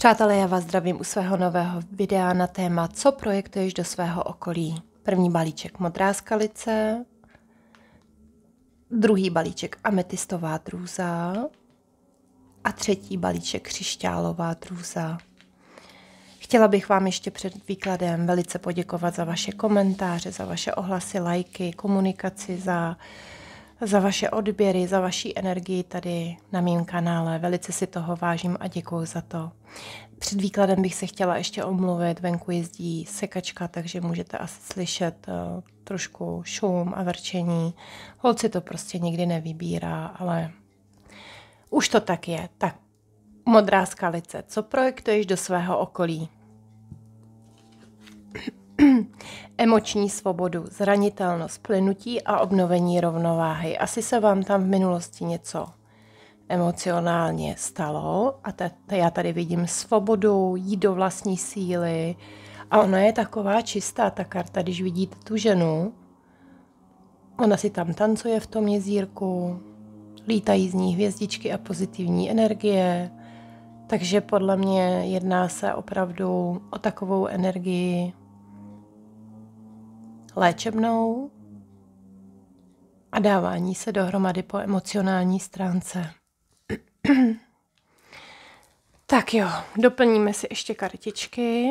Přátelé, já vás zdravím u svého nového videa na téma Co projektuješ do svého okolí? První balíček modrá skalice, druhý balíček ametistová drůza a třetí balíček křišťálová drůza. Chtěla bych vám ještě před výkladem velice poděkovat za vaše komentáře, za vaše ohlasy, lajky, komunikaci, za uh, za vaše odběry, za vaši energii tady na mém kanále. Velice si toho vážím a děkuji za to. Před výkladem bych se chtěla ještě omluvit, venku jezdí sekačka, takže můžete asi slyšet uh, trošku šum a vrčení. Holci to prostě nikdy nevybírá, ale už to tak je. Tak, modrá skalice, co projektuješ do svého okolí? emoční svobodu, zranitelnost, plynutí a obnovení rovnováhy. Asi se vám tam v minulosti něco emocionálně stalo a te, te já tady vidím svobodu, jít do vlastní síly a ona je taková čistá, ta karta, když vidíte tu ženu, ona si tam tancuje v tom jezírku, lítají z ní hvězdičky a pozitivní energie, takže podle mě jedná se opravdu o takovou energii, léčebnou a dávání se dohromady po emocionální stránce. tak jo, doplníme si ještě kartičky.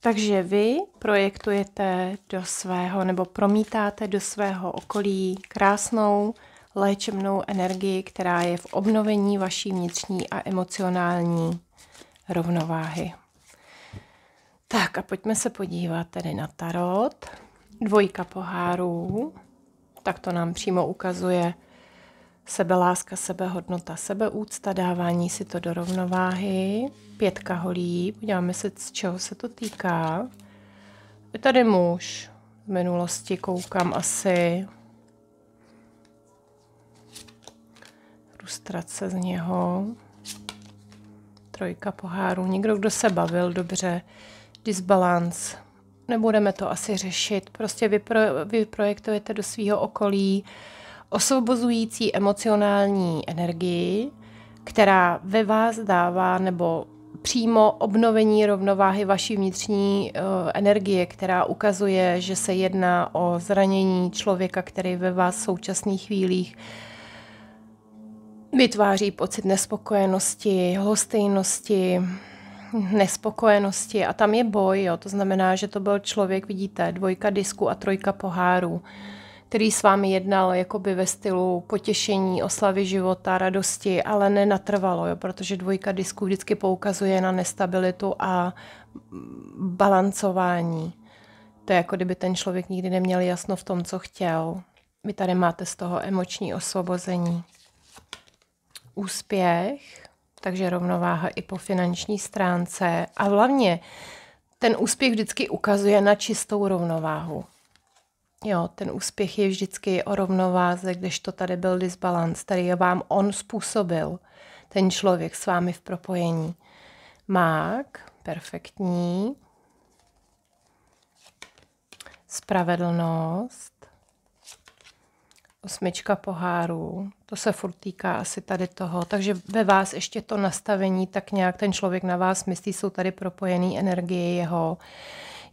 Takže vy projektujete do svého nebo promítáte do svého okolí krásnou léčebnou energii, která je v obnovení vaší vnitřní a emocionální rovnováhy. Tak a pojďme se podívat tedy na tarot. Dvojka pohárů. Tak to nám přímo ukazuje sebeláska, sebehodnota, sebeúcta, dávání si to do rovnováhy. Pětka holí. Podíváme se, z čeho se to týká. Je tady muž. V minulosti koukám asi. Frustrace z něho. Trojka poháru. Někdo, kdo se bavil dobře disbalans. Nebudeme to asi řešit. Prostě vy vyprojektujete do svého okolí osvobozující emocionální energii, která ve vás dává nebo přímo obnovení rovnováhy vaší vnitřní uh, energie, která ukazuje, že se jedná o zranění člověka, který ve vás v současných chvílích vytváří pocit nespokojenosti, hostejnosti, nespokojenosti a tam je boj, jo. to znamená, že to byl člověk, vidíte, dvojka disku a trojka pohárů, který s vámi jednal jakoby ve stylu potěšení, oslavy života, radosti, ale nenatrvalo, jo, protože dvojka disku vždycky poukazuje na nestabilitu a balancování. To je jako kdyby ten člověk nikdy neměl jasno v tom, co chtěl. Vy tady máte z toho emoční osvobození. Úspěch, takže rovnováha i po finanční stránce. A hlavně ten úspěch vždycky ukazuje na čistou rovnováhu. Jo, ten úspěch je vždycky o rovnováze, když to tady byl disbalans, který vám on způsobil, ten člověk s vámi v propojení. Mák, perfektní. Spravedlnost. Osmička poháru, to se furt týká asi tady toho. Takže ve vás ještě to nastavení, tak nějak ten člověk na vás myslí, jsou tady propojené energie jeho.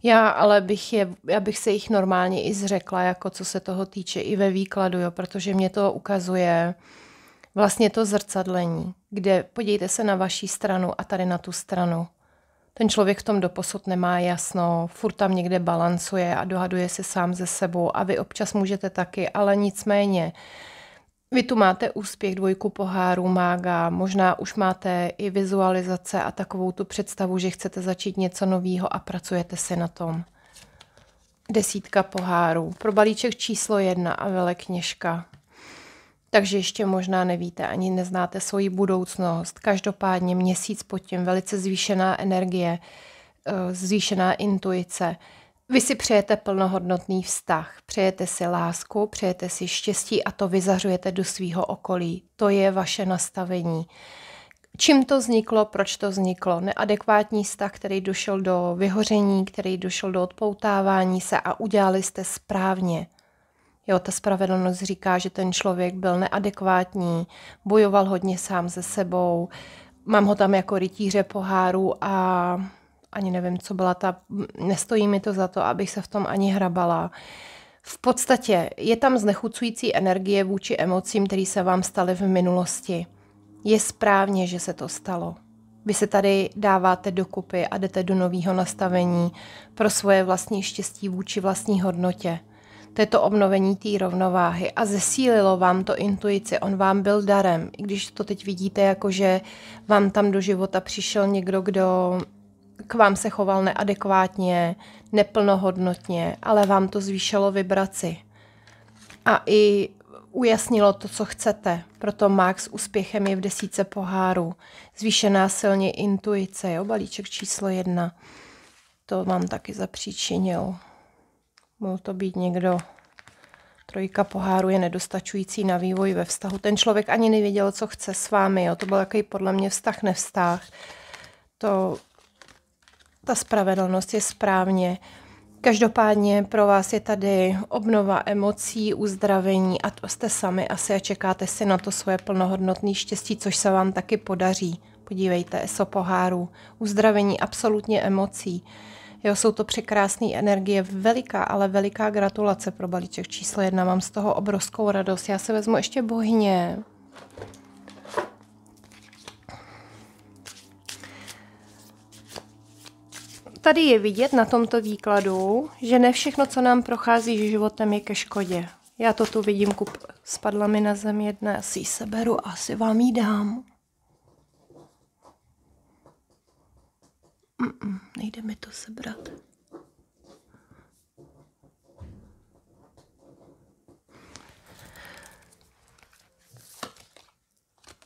Já ale bych, je, já bych se jich normálně i zřekla, jako co se toho týče i ve výkladu, jo, protože mě to ukazuje vlastně to zrcadlení, kde podívejte se na vaší stranu a tady na tu stranu. Ten člověk v tom doposud nemá jasno, furt tam někde balancuje a dohaduje se sám ze sebou a vy občas můžete taky, ale nicméně vy tu máte úspěch dvojku poháru mága, možná už máte i vizualizace a takovou tu představu, že chcete začít něco nového a pracujete si na tom. Desítka pohárů pro balíček číslo jedna a velekněžka. Takže ještě možná nevíte, ani neznáte svoji budoucnost. Každopádně měsíc pod tím velice zvýšená energie, eh, zvýšená intuice – vy si přejete plnohodnotný vztah, přejete si lásku, přejete si štěstí a to vyzařujete do svého okolí. To je vaše nastavení. Čím to vzniklo, proč to vzniklo? Neadekvátní vztah, který došel do vyhoření, který došel do odpoutávání se a udělali jste správně. Jo, ta spravedlnost říká, že ten člověk byl neadekvátní, bojoval hodně sám se sebou, mám ho tam jako rytíře poháru a ani nevím, co byla ta, nestojí mi to za to, abych se v tom ani hrabala. V podstatě je tam znechucující energie vůči emocím, které se vám staly v minulosti. Je správně, že se to stalo. Vy se tady dáváte dokupy a jdete do nového nastavení pro svoje vlastní štěstí vůči vlastní hodnotě. To je to obnovení té rovnováhy a zesílilo vám to intuici, on vám byl darem, i když to teď vidíte jako, že vám tam do života přišel někdo, kdo k vám se choval neadekvátně, neplnohodnotně, ale vám to zvýšilo vibraci. A i ujasnilo to, co chcete. Proto Max s úspěchem je v desíce poháru. Zvýšená silně intuice, jo, balíček číslo jedna. To vám taky zapříčinil. Mohl to být někdo. Trojka poháru je nedostačující na vývoj ve vztahu. Ten člověk ani nevěděl, co chce s vámi. Jo. To byl takový podle mě vztah, nevztah. To ta spravedlnost je správně. Každopádně pro vás je tady obnova emocí, uzdravení a to jste sami asi a čekáte si na to svoje plnohodnotné štěstí, což se vám taky podaří. Podívejte, ESO poháru, uzdravení absolutně emocí. Jo, jsou to překrásné energie, veliká, ale veliká gratulace pro balíček číslo jedna. Mám z toho obrovskou radost. Já se vezmu ještě bohyně. tady je vidět na tomto výkladu, že ne všechno, co nám prochází životem, je ke škodě. Já to tu vidím, kup, spadla mi na zem jedna, asi si ji seberu a asi vám ji dám. Mm-mm, nejde mi to sebrat.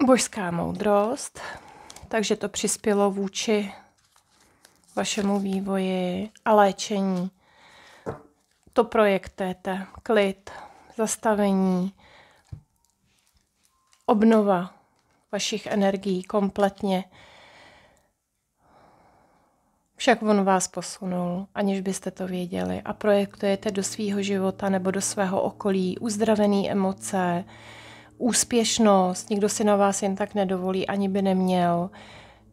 Božská moudrost, takže to přispělo vůči vašemu vývoji a léčení. To projektujete. Klid, zastavení, obnova vašich energií kompletně. Však on vás posunul, aniž byste to věděli, a projektujete do svého života nebo do svého okolí uzdravené emoce, úspěšnost, nikdo si na vás jen tak nedovolí, ani by neměl.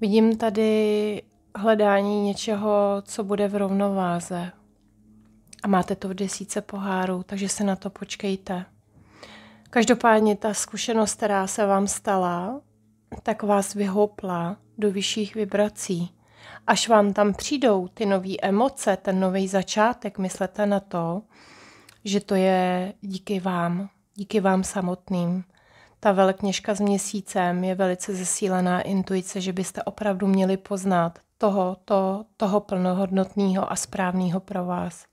Vidím tady hledání něčeho, co bude v rovnováze. A máte to v desíce pohárů, takže se na to počkejte. Každopádně ta zkušenost, která se vám stala, tak vás vyhopla do vyšších vibrací. Až vám tam přijdou ty nové emoce, ten nový začátek, myslete na to, že to je díky vám, díky vám samotným. Ta velkněžka s měsícem je velice zesílená intuice, že byste opravdu měli poznat toho, to, toho plnohodnotného a správného pro vás.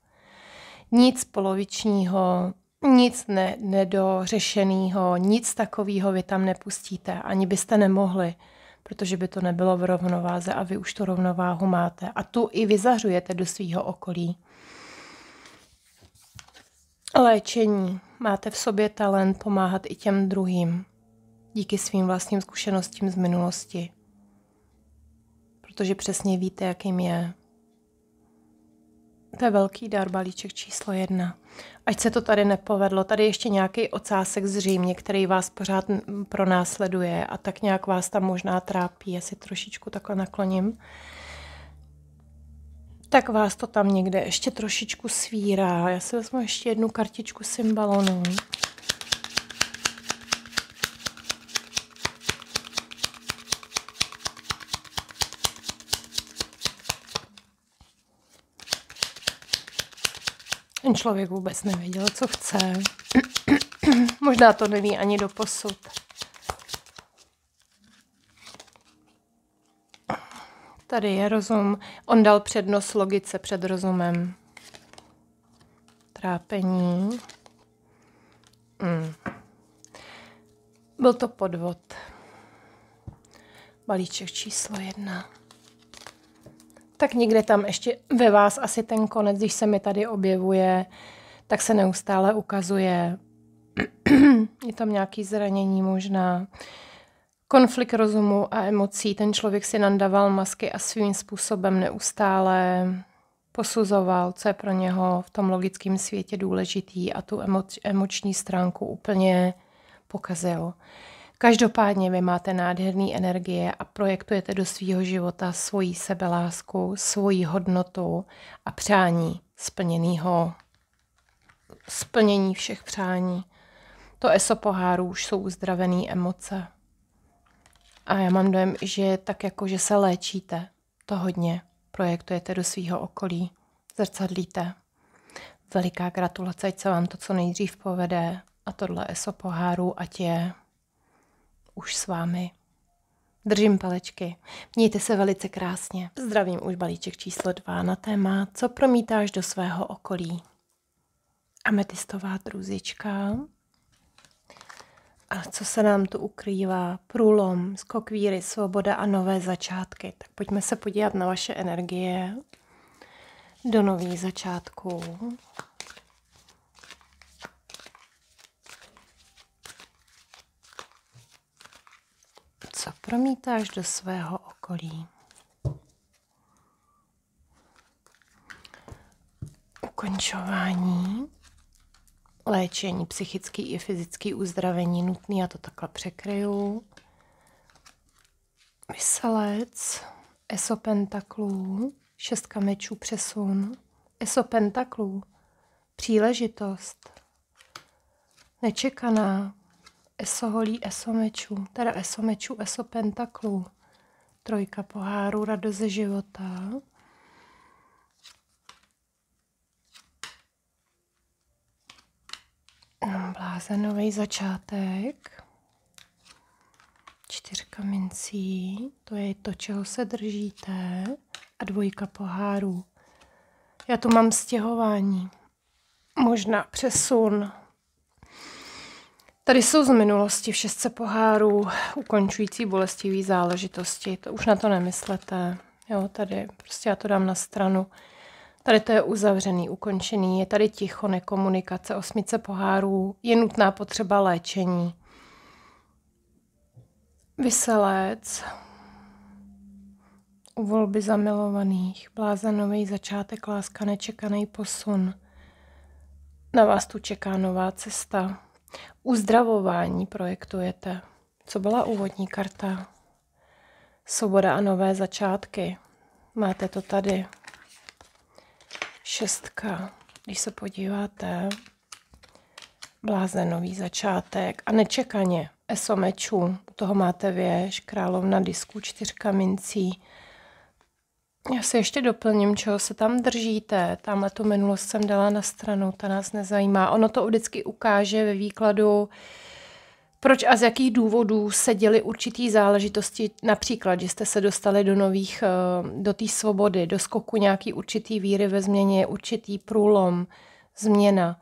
Nic polovičního, nic ne, nedořešeného, nic takového vy tam nepustíte, ani byste nemohli, protože by to nebylo v rovnováze a vy už tu rovnováhu máte. A tu i vyzařujete do svého okolí. Léčení. Máte v sobě talent pomáhat i těm druhým. Díky svým vlastním zkušenostím z minulosti. Protože přesně víte, jakým je. To je velký dar, balíček číslo jedna. Ať se to tady nepovedlo, tady ještě nějaký ocásek z Římě, který vás pořád pronásleduje a tak nějak vás tam možná trápí. Já si trošičku takhle nakloním. Tak vás to tam někde ještě trošičku svírá. Já si vezmu ještě jednu kartičku symbalonu. Ten člověk vůbec nevěděl, co chce. Možná to neví ani do posud. Tady je rozum. On dal přednost logice před rozumem. Trápení. Mm. Byl to podvod. Balíček číslo jedna. Tak někde tam ještě ve vás asi ten konec, když se mi tady objevuje, tak se neustále ukazuje. je tam nějaký zranění možná konflikt rozumu a emocí. Ten člověk si nandaval masky a svým způsobem neustále posuzoval, co je pro něho v tom logickém světě důležitý a tu emoč, emoční stránku úplně pokazil. Každopádně vy máte nádherné energie a projektujete do svého života svoji sebelásku, svoji hodnotu a přání splněného splnění všech přání. To ESO pohárů už jsou uzdravené emoce. A já mám dojem, že tak jako, že se léčíte to hodně, projektujete do svého okolí, zrcadlíte. Veliká gratulace, ať se vám to co nejdřív povede a tohle ESO poháru, ať je už s vámi. Držím palečky. Mějte se velice krásně. Zdravím už balíček číslo dva na téma, co promítáš do svého okolí. Ametistová druzička. A co se nám tu ukrývá? Průlom, skok víry, svoboda a nové začátky. Tak pojďme se podívat na vaše energie do nových začátků. Co promítáš do svého okolí? Ukončování léčení, psychický i fyzický uzdravení nutný, já to takhle překryju. Vyselec, eso pentaklů, šestka mečů přesun, eso pentaklů, příležitost, nečekaná, eso holí, eso mečů, teda eso mečů, eso pentaklů, trojka poháru, radost ze života, blázenový začátek, čtyřka mincí, to je to, čeho se držíte, a dvojka pohárů. Já tu mám stěhování, možná přesun. Tady jsou z minulosti v šestce pohárů ukončující bolestivé záležitosti, to už na to nemyslete. Jo, tady prostě já to dám na stranu. Tady to je uzavřený, ukončený, je tady ticho, nekomunikace, osmice pohárů, je nutná potřeba léčení. Vyselec, u volby zamilovaných, blázanový začátek, láska, nečekaný posun. Na vás tu čeká nová cesta. Uzdravování projektujete. Co byla úvodní karta? Svoboda a nové začátky. Máte to tady šestka, když se podíváte, blázenový začátek a nečekaně ESO mečů, u toho máte věž, královna disku, čtyřka mincí. Já se ještě doplním, čeho se tam držíte. Tamhle tu minulost jsem dala na stranu, ta nás nezajímá. Ono to vždycky ukáže ve výkladu, proč a z jakých důvodů se děly určitý záležitosti, například, že jste se dostali do nových, eh, do té svobody, do skoku nějaký určitý víry ve změně, určitý průlom, změna.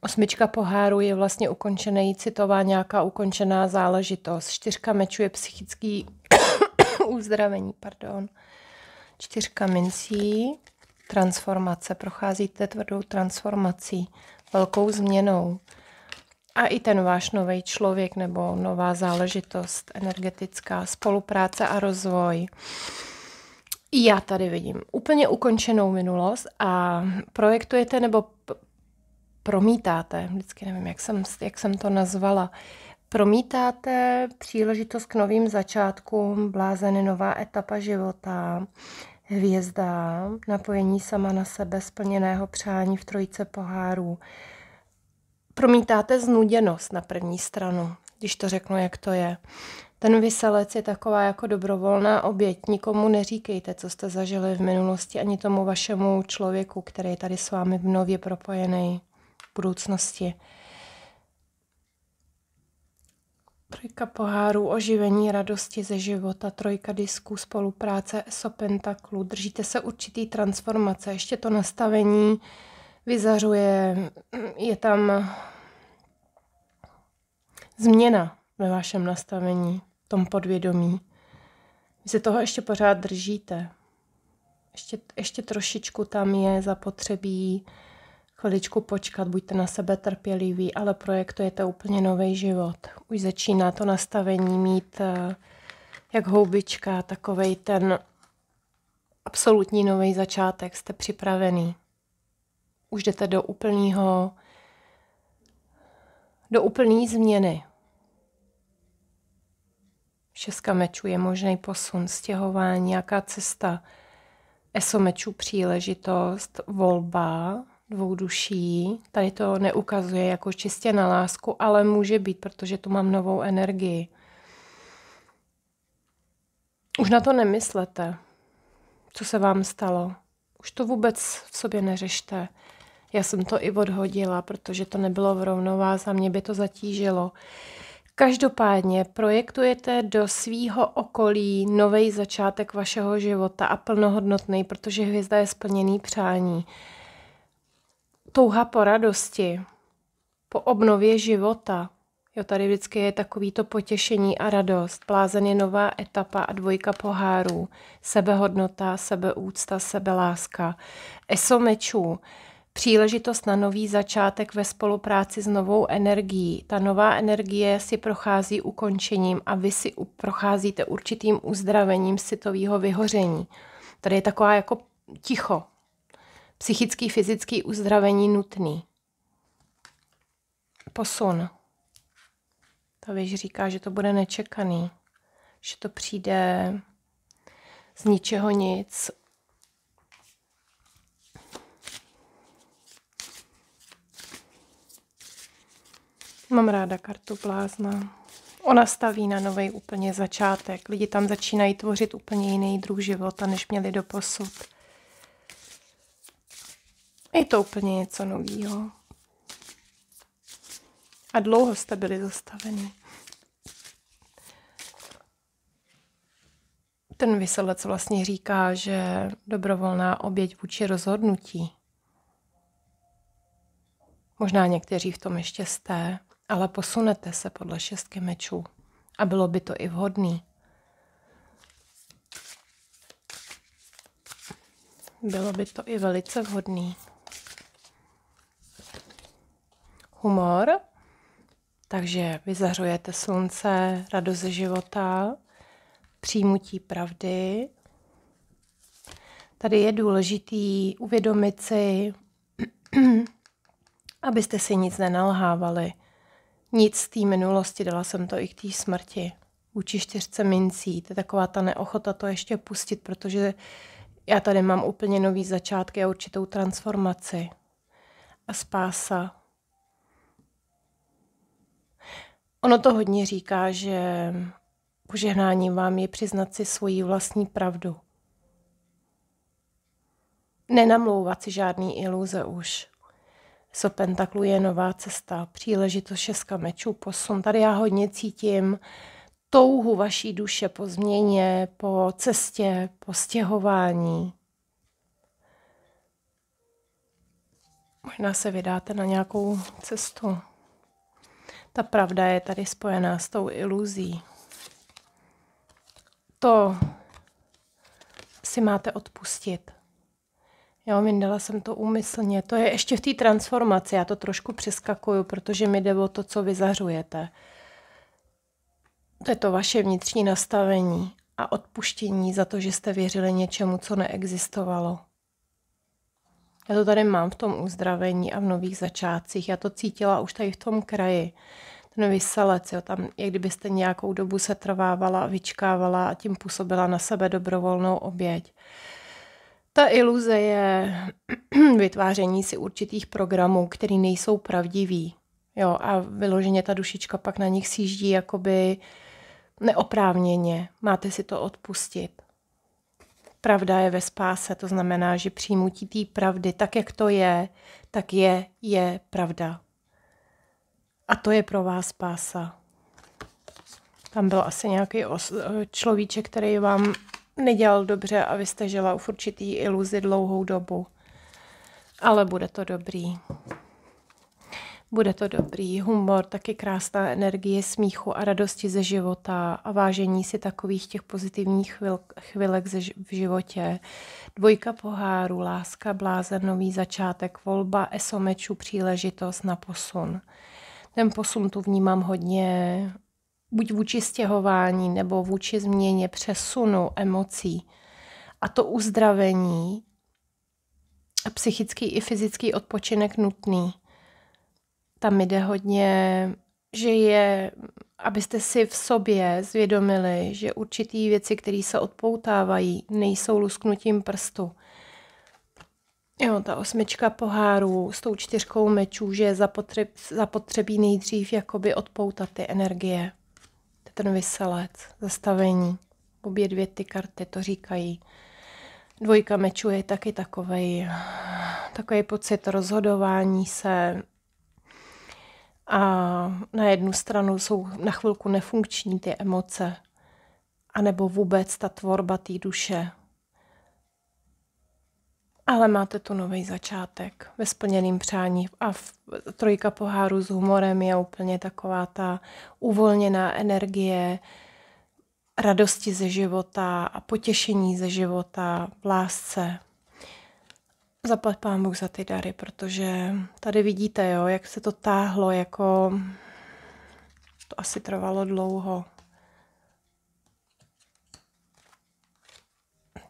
Osmička poháru je vlastně ukončený citová nějaká ukončená záležitost. Čtyřka mečů je psychický uzdravení, pardon. Čtyřka mincí, transformace, procházíte tvrdou transformací, velkou změnou. A i ten váš nový člověk nebo nová záležitost energetická, spolupráce a rozvoj. Já tady vidím úplně ukončenou minulost a projektujete nebo promítáte, vždycky nevím, jak jsem, jak jsem to nazvala, promítáte příležitost k novým začátkům, blázeny, nová etapa života, hvězda, napojení sama na sebe, splněného přání v trojice pohárů, promítáte znuděnost na první stranu, když to řeknu, jak to je. Ten vyselec je taková jako dobrovolná oběť. Nikomu neříkejte, co jste zažili v minulosti, ani tomu vašemu člověku, který je tady s vámi v nově propojený v budoucnosti. Trojka pohárů, oživení, radosti ze života, trojka disků, spolupráce, esopentaklu. Držíte se určitý transformace, ještě to nastavení, vyzařuje, je tam změna ve vašem nastavení, v tom podvědomí. Vy se toho ještě pořád držíte. Ještě, ještě trošičku tam je zapotřebí chviličku počkat, buďte na sebe trpěliví, ale projektujete úplně nový život. Už začíná to nastavení mít eh, jak houbička, takovej ten absolutní nový začátek, jste připravený už jdete do úplného, do úplné změny. Šestka mečů je možný posun, stěhování, nějaká cesta. Eso mečů příležitost, volba dvou duší. Tady to neukazuje jako čistě na lásku, ale může být, protože tu mám novou energii. Už na to nemyslete, co se vám stalo. Už to vůbec v sobě neřešte. Já jsem to i odhodila, protože to nebylo v rovnováze a mě by to zatížilo. Každopádně projektujete do svýho okolí nový začátek vašeho života a plnohodnotný, protože hvězda je splněný přání. Touha po radosti, po obnově života. Jo, tady vždycky je takový to potěšení a radost. Plázen je nová etapa a dvojka pohárů. Sebehodnota, sebeúcta, sebeláska. Eso mečů příležitost na nový začátek ve spolupráci s novou energií. Ta nová energie si prochází ukončením a vy si procházíte určitým uzdravením citového vyhoření. Tady je taková jako ticho. Psychický, fyzický uzdravení nutný. Posun. Ta věž říká, že to bude nečekaný, že to přijde z ničeho nic, Mám ráda kartu plázna. Ona staví na nový úplně začátek. Lidi tam začínají tvořit úplně jiný druh života, než měli do posud. Je to úplně něco nového. A dlouho jste byli zastaveni. Ten vyselec vlastně říká, že dobrovolná oběť vůči rozhodnutí. Možná někteří v tom ještě jste, ale posunete se podle šestky mečů a bylo by to i vhodný. Bylo by to i velice vhodný. Humor, takže vyzařujete slunce, radost ze života, přijmutí pravdy. Tady je důležitý uvědomit si, abyste si nic nenalhávali nic z té minulosti, dala jsem to i k té smrti. Vůči čtyřce mincí, to je taková ta neochota to ještě pustit, protože já tady mám úplně nový začátky a určitou transformaci. A spása. Ono to hodně říká, že požehnání vám je přiznat si svoji vlastní pravdu. Nenamlouvat si žádný iluze už co pentaklu je nová cesta, příležitost šestka mečů, posun. Tady já hodně cítím touhu vaší duše po změně, po cestě, po stěhování. Možná se vydáte na nějakou cestu. Ta pravda je tady spojená s tou iluzí. To si máte odpustit. Jo, vyndala jsem to úmyslně. To je ještě v té transformaci. Já to trošku přeskakuju, protože mi jde o to, co vyzařujete. To je to vaše vnitřní nastavení a odpuštění za to, že jste věřili něčemu, co neexistovalo. Já to tady mám v tom uzdravení a v nových začátcích. Já to cítila už tady v tom kraji. Ten vyselec, jo, tam, jak kdybyste nějakou dobu se trvávala, vyčkávala a tím působila na sebe dobrovolnou oběť. Ta iluze je vytváření si určitých programů, které nejsou pravdivý. Jo, a vyloženě ta dušička pak na nich sjíždí jakoby neoprávněně. Máte si to odpustit. Pravda je ve spáse, to znamená, že přijmutí té pravdy, tak jak to je, tak je, je pravda. A to je pro vás spása. Tam byl asi nějaký os- človíček, který vám nedělal dobře a vy jste žila v určitý iluzi dlouhou dobu. Ale bude to dobrý. Bude to dobrý. Humor, taky krásná energie smíchu a radosti ze života a vážení si takových těch pozitivních chvil, chvilek ze, v životě. Dvojka poháru, láska, blázen, nový začátek, volba, esomečů, příležitost na posun. Ten posun tu vnímám hodně buď vůči stěhování nebo vůči změně přesunu emocí. A to uzdravení a psychický i fyzický odpočinek nutný. Tam jde hodně, že je, abyste si v sobě zvědomili, že určitý věci, které se odpoutávají, nejsou lusknutím prstu. Jo, ta osmička pohárů s tou čtyřkou mečů, že je zapotřebí, zapotřebí nejdřív jakoby odpoutat ty energie ten vyselec, zastavení. Obě dvě ty karty to říkají. Dvojka mečů je taky takovej, takový pocit rozhodování se. A na jednu stranu jsou na chvilku nefunkční ty emoce, anebo vůbec ta tvorba té duše. Ale máte tu nový začátek ve splněným přání a v, trojka poháru s humorem je úplně taková ta uvolněná energie, radosti ze života a potěšení ze života, v lásce. Zaplat pán Bůh za ty dary, protože tady vidíte, jo, jak se to táhlo, jako to asi trvalo dlouho.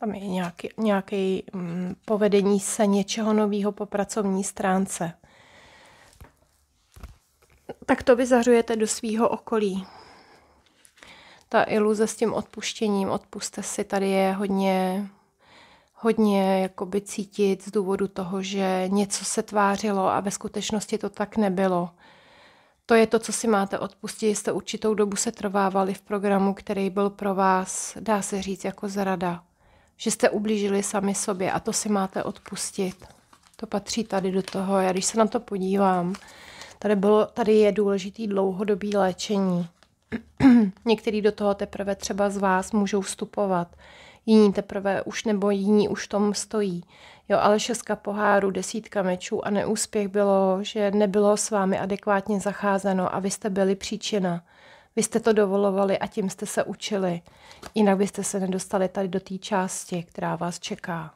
Tam je nějaký, nějaký mm, povedení se něčeho nového po pracovní stránce. Tak to vyzařujete do svýho okolí. Ta iluze s tím odpuštěním, odpuste si, tady je hodně hodně jakoby cítit z důvodu toho, že něco se tvářilo a ve skutečnosti to tak nebylo. To je to, co si máte odpustit, jste určitou dobu se trvávali v programu, který byl pro vás, dá se říct, jako zrada že jste ublížili sami sobě a to si máte odpustit. To patří tady do toho. Já když se na to podívám, tady, bylo, tady je důležitý dlouhodobý léčení. Některý do toho teprve třeba z vás můžou vstupovat. Jiní teprve už nebo jiní už tom stojí. Jo, ale šestka poháru, desítka mečů a neúspěch bylo, že nebylo s vámi adekvátně zacházeno a vy jste byli příčina. Vy jste to dovolovali a tím jste se učili. Jinak byste se nedostali tady do té části, která vás čeká.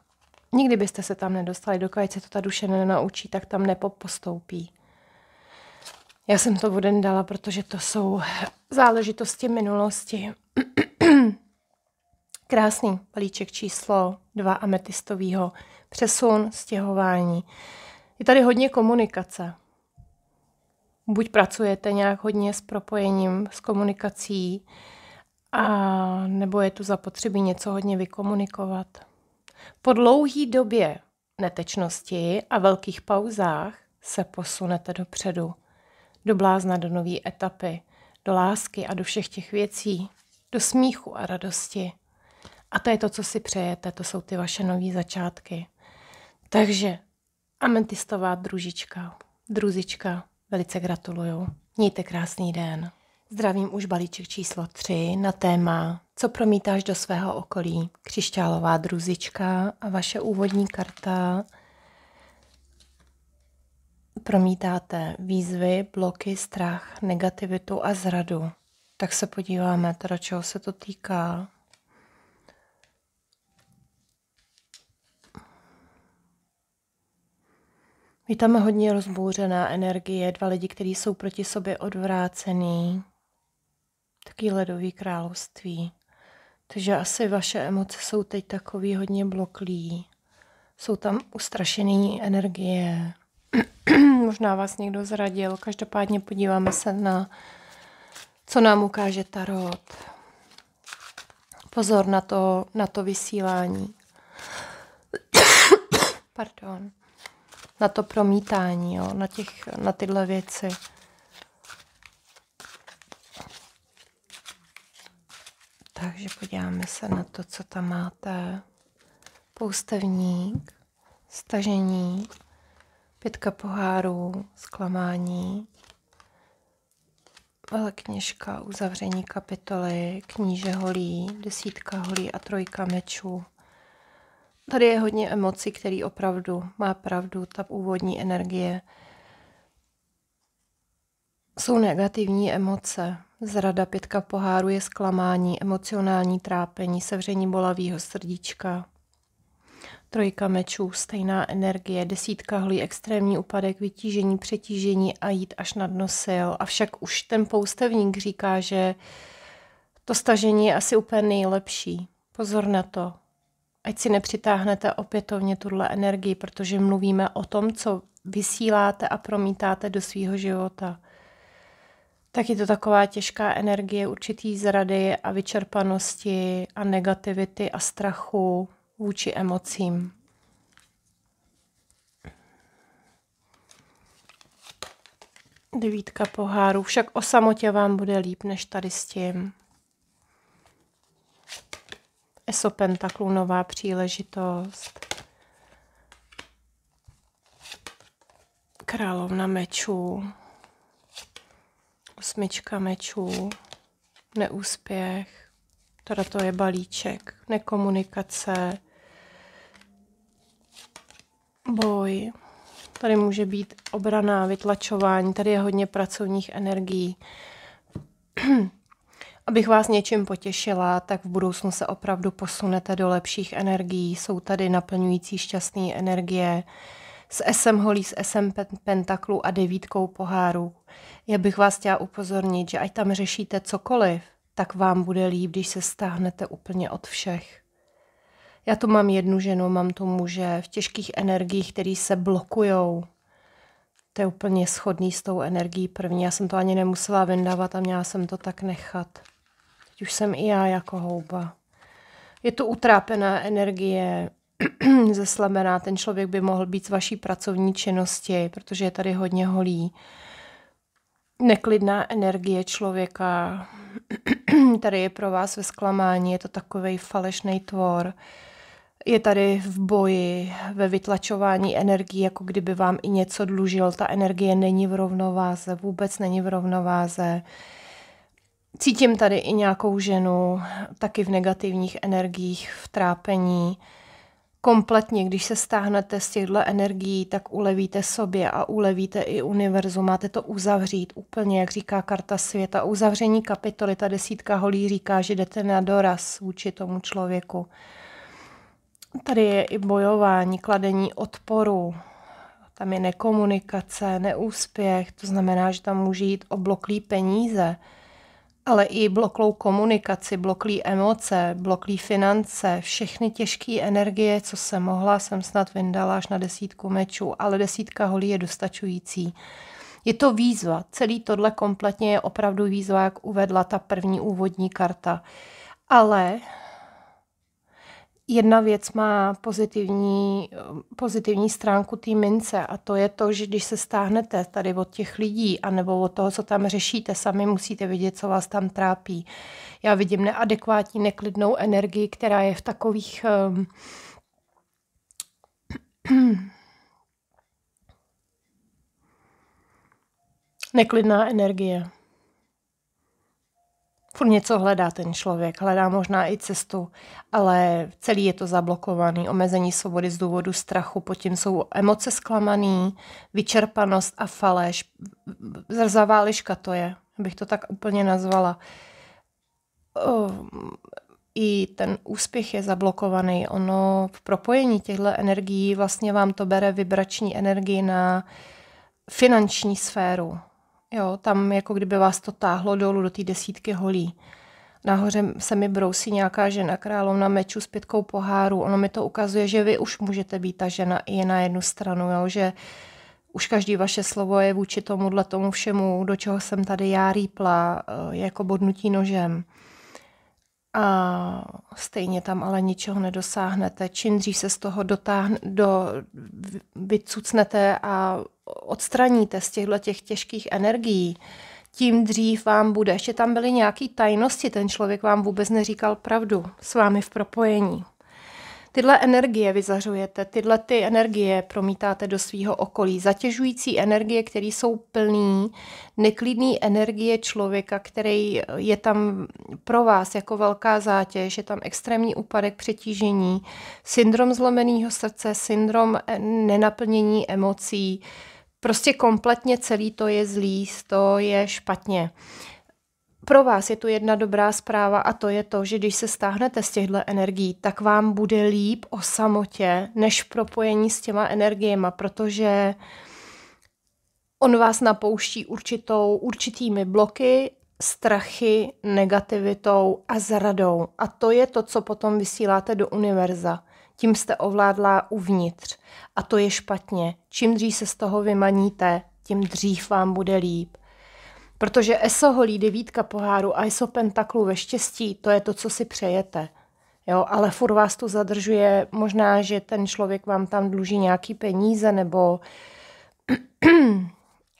Nikdy byste se tam nedostali, dokud se to ta duše nenaučí, tak tam nepopostoupí. Já jsem to voden dala, protože to jsou záležitosti minulosti. Krásný palíček číslo 2 ametistového. Přesun, stěhování. Je tady hodně komunikace buď pracujete nějak hodně s propojením, s komunikací, a nebo je tu zapotřebí něco hodně vykomunikovat. Po dlouhý době netečnosti a velkých pauzách se posunete dopředu, do blázna, do nové etapy, do lásky a do všech těch věcí, do smíchu a radosti. A to je to, co si přejete, to jsou ty vaše nové začátky. Takže amentistová družička, druzička, Velice gratuluju. Mějte krásný den. Zdravím už balíček číslo 3 na téma Co promítáš do svého okolí? Křišťálová druzička a vaše úvodní karta promítáte výzvy, bloky, strach, negativitu a zradu. Tak se podíváme, teda čeho se to týká, Je tam hodně rozbouřená energie, dva lidi, kteří jsou proti sobě odvrácený. Taký ledový království. Takže asi vaše emoce jsou teď takový hodně bloklí. Jsou tam ustrašené energie. Možná vás někdo zradil. Každopádně podíváme se na, co nám ukáže Tarot. Pozor na to, na to vysílání. Pardon na to promítání, jo, na, těch, na tyhle věci. Takže podíváme se na to, co tam máte. Poustevník, stažení, pětka pohárů, zklamání, velekněžka, uzavření kapitoly, kníže holí, desítka holí a trojka mečů. Tady je hodně emocí, který opravdu má pravdu, ta úvodní energie. Jsou negativní emoce. Zrada pětka poháru je zklamání, emocionální trápení, sevření bolavého srdíčka. Trojka mečů, stejná energie, desítka hlí, extrémní úpadek, vytížení, přetížení a jít až na dno sil. Avšak už ten poustevník říká, že to stažení je asi úplně nejlepší. Pozor na to, ať si nepřitáhnete opětovně tuhle energii, protože mluvíme o tom, co vysíláte a promítáte do svého života. Tak je to taková těžká energie určitý zrady a vyčerpanosti a negativity a strachu vůči emocím. Devítka poháru. Však o samotě vám bude líp než tady s tím. ESO nová příležitost. Královna mečů. Osmička mečů. Neúspěch. Teda to je balíček. Nekomunikace. Boj. Tady může být obraná, vytlačování. Tady je hodně pracovních energií. Abych vás něčím potěšila, tak v budoucnu se opravdu posunete do lepších energií. Jsou tady naplňující šťastné energie s SM holí, s SM pentaklu a devítkou poháru. Já bych vás chtěla upozornit, že ať tam řešíte cokoliv, tak vám bude líp, když se stáhnete úplně od všech. Já tu mám jednu ženu, mám tu muže v těžkých energiích, které se blokujou. To je úplně schodný s tou energií první. Já jsem to ani nemusela vyndávat a měla jsem to tak nechat. Teď už jsem i já jako houba. Je to utrápená energie, zeslabená. Ten člověk by mohl být z vaší pracovní činnosti, protože je tady hodně holí. Neklidná energie člověka. tady je pro vás ve zklamání, je to takový falešný tvor je tady v boji, ve vytlačování energie, jako kdyby vám i něco dlužil. Ta energie není v rovnováze, vůbec není v rovnováze. Cítím tady i nějakou ženu, taky v negativních energiích, v trápení. Kompletně, když se stáhnete z těchto energií, tak ulevíte sobě a ulevíte i univerzu. Máte to uzavřít úplně, jak říká karta světa. Uzavření kapitoly, ta desítka holí říká, že jdete na doraz vůči tomu člověku. Tady je i bojování, kladení odporu, tam je nekomunikace, neúspěch, to znamená, že tam může jít obloklý peníze ale i bloklou komunikaci, bloklý emoce, bloklý finance, všechny těžké energie, co se mohla, jsem snad vyndala až na desítku mečů, ale desítka holí je dostačující. Je to výzva. Celý tohle kompletně je opravdu výzva, jak uvedla ta první úvodní karta. Ale jedna věc má pozitivní, pozitivní stránku té mince a to je to, že když se stáhnete tady od těch lidí a nebo od toho, co tam řešíte, sami musíte vidět, co vás tam trápí. Já vidím neadekvátní, neklidnou energii, která je v takových... Um, neklidná energie furt něco hledá ten člověk, hledá možná i cestu, ale celý je to zablokovaný, omezení svobody z důvodu strachu, pod tím jsou emoce zklamaný, vyčerpanost a faleš, zrzavá liška to je, bych to tak úplně nazvala. Ehm, I ten úspěch je zablokovaný, ono v propojení těchto energií vlastně vám to bere vibrační energii na finanční sféru, Jo, tam jako kdyby vás to táhlo dolů do té desítky holí. Nahoře se mi brousí nějaká žena královna meču s pětkou poháru. Ono mi to ukazuje, že vy už můžete být ta žena i na jednu stranu, jo? že už každý vaše slovo je vůči tomuhle tomu všemu, do čeho jsem tady já rýpla, eh, jako bodnutí nožem a stejně tam ale ničeho nedosáhnete. Čím dřív se z toho dotáhne, do, vycucnete a odstraníte z těchto těch těžkých energií, tím dřív vám bude. Ještě tam byly nějaké tajnosti, ten člověk vám vůbec neříkal pravdu s vámi v propojení. Tyhle energie vyzařujete, tyhle ty energie promítáte do svého okolí. Zatěžující energie, které jsou plný, neklidný energie člověka, který je tam pro vás jako velká zátěž, je tam extrémní úpadek přetížení, syndrom zlomeného srdce, syndrom nenaplnění emocí, prostě kompletně celý to je zlý, to je špatně pro vás je tu jedna dobrá zpráva a to je to, že když se stáhnete z těchto energií, tak vám bude líp o samotě, než v propojení s těma energiema, protože on vás napouští určitou, určitými bloky, strachy, negativitou a zradou. A to je to, co potom vysíláte do univerza. Tím jste ovládla uvnitř. A to je špatně. Čím dřív se z toho vymaníte, tím dřív vám bude líp. Protože ESO holí devítka poháru a ESO pentaklu ve štěstí, to je to, co si přejete. Jo, ale furt vás to zadržuje, možná, že ten člověk vám tam dluží nějaký peníze, nebo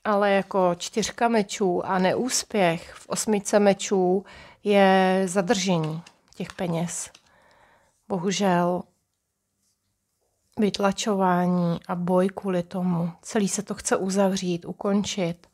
ale jako čtyřka mečů a neúspěch v osmice mečů je zadržení těch peněz. Bohužel vytlačování a boj kvůli tomu. Celý se to chce uzavřít, ukončit.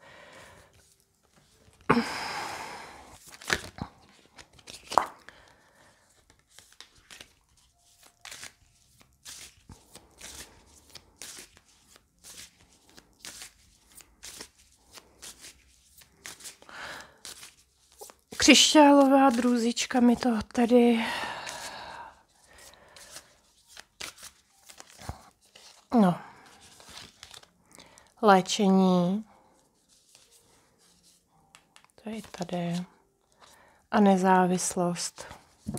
Křišťálová druzička mi to tady No. Léčení to je tady. A nezávislost.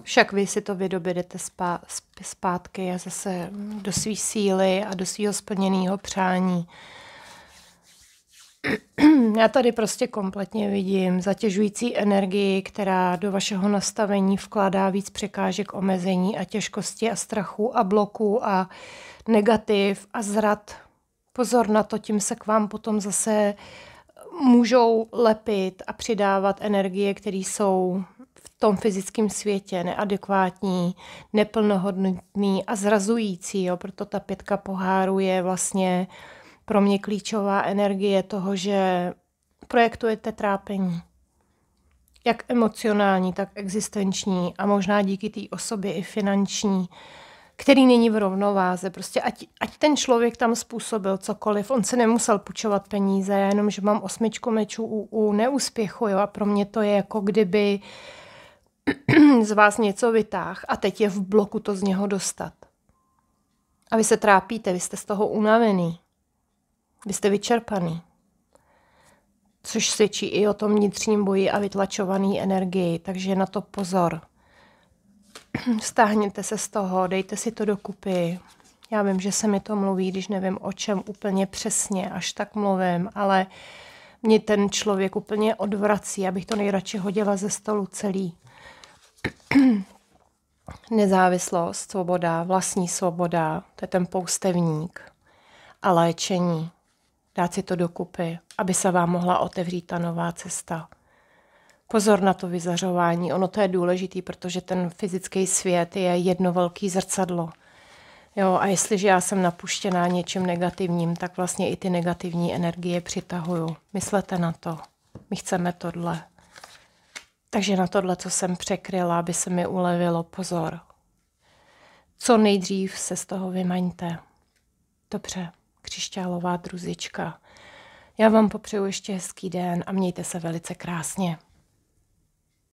Však vy si to vydobědete spá, zpátky a zase do své síly a do svého splněného přání. Já tady prostě kompletně vidím zatěžující energii, která do vašeho nastavení vkládá víc překážek, omezení a těžkosti a strachu a bloků a negativ a zrad. Pozor na to, tím se k vám potom zase můžou lepit a přidávat energie, které jsou v tom fyzickém světě neadekvátní, neplnohodnotný a zrazující. Jo? Proto ta pětka poháru je vlastně pro mě klíčová energie toho, že projektujete trápení. Jak emocionální, tak existenční a možná díky té osobě i finanční který není v rovnováze. Prostě ať, ať ten člověk tam způsobil cokoliv, on se nemusel půjčovat peníze, já jenom, že mám osmičku mečů u, u neúspěchu jo, a pro mě to je jako kdyby z vás něco vytáh a teď je v bloku to z něho dostat. A vy se trápíte, vy jste z toho unavený, vy jste vyčerpaný což svědčí i o tom vnitřním boji a vytlačovaný energii, takže na to pozor. stáhněte se z toho, dejte si to dokupy. Já vím, že se mi to mluví, když nevím o čem úplně přesně, až tak mluvím, ale mě ten člověk úplně odvrací, abych to nejradši hodila ze stolu celý. Nezávislost, svoboda, vlastní svoboda, to je ten poustevník a léčení. Dát si to dokupy, aby se vám mohla otevřít ta nová cesta pozor na to vyzařování. Ono to je důležitý, protože ten fyzický svět je jedno velké zrcadlo. Jo, a jestliže já jsem napuštěná něčím negativním, tak vlastně i ty negativní energie přitahuju. Myslete na to. My chceme tohle. Takže na tohle, co jsem překryla, aby se mi ulevilo, pozor. Co nejdřív se z toho vymaňte. Dobře, křišťálová druzička. Já vám popřeju ještě hezký den a mějte se velice krásně.